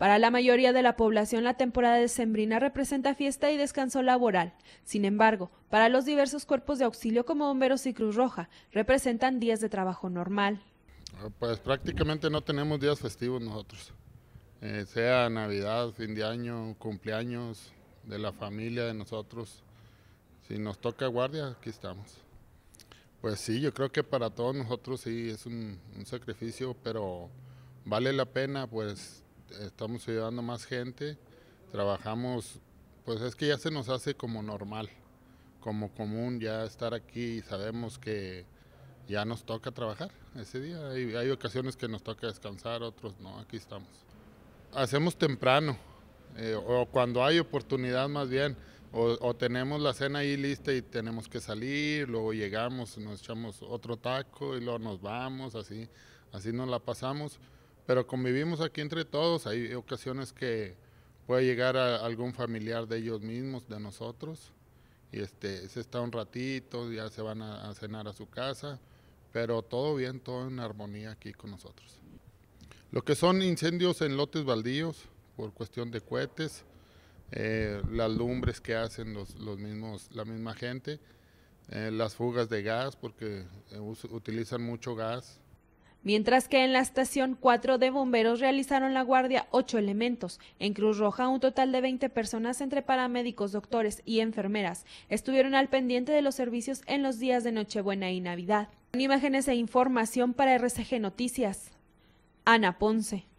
Para la mayoría de la población, la temporada decembrina representa fiesta y descanso laboral. Sin embargo, para los diversos cuerpos de auxilio como bomberos y Cruz Roja, representan días de trabajo normal. Ah, pues prácticamente no tenemos días festivos nosotros, eh, sea Navidad, fin de año, cumpleaños de la familia, de nosotros. Si nos toca guardia, aquí estamos. Pues sí, yo creo que para todos nosotros sí es un sacrificio, pero vale la pena, pues estamos ayudando más gente, trabajamos, pues es que ya se nos hace como normal, como común ya estar aquí y sabemos que ya nos toca trabajar ese día. Hay, ocasiones que nos toca descansar, otros no, aquí estamos. Hacemos temprano, eh, o cuando hay oportunidad más bien, o, tenemos la cena ahí lista y tenemos que salir, luego llegamos, nos echamos otro taco y luego nos vamos, así, así nos la pasamos. Pero convivimos aquí entre todos, hay ocasiones que puede llegar a algún familiar de ellos mismos, de nosotros, y este, se está un ratito, ya se van a, cenar a su casa, pero todo bien, todo en armonía aquí con nosotros. Lo que son incendios en lotes baldíos, por cuestión de cohetes, eh, las lumbres que hacen los, los mismos, la misma gente, eh, las fugas de gas, porque eh, utilizan mucho gas mientras que en la estación cuatro de bomberos realizaron la guardia ocho elementos. En Cruz Roja un total de 20 personas entre paramédicos, doctores y enfermeras estuvieron al pendiente de los servicios en los días de Nochebuena y Navidad. Con imágenes e información para RCG Noticias. Ana Ponce.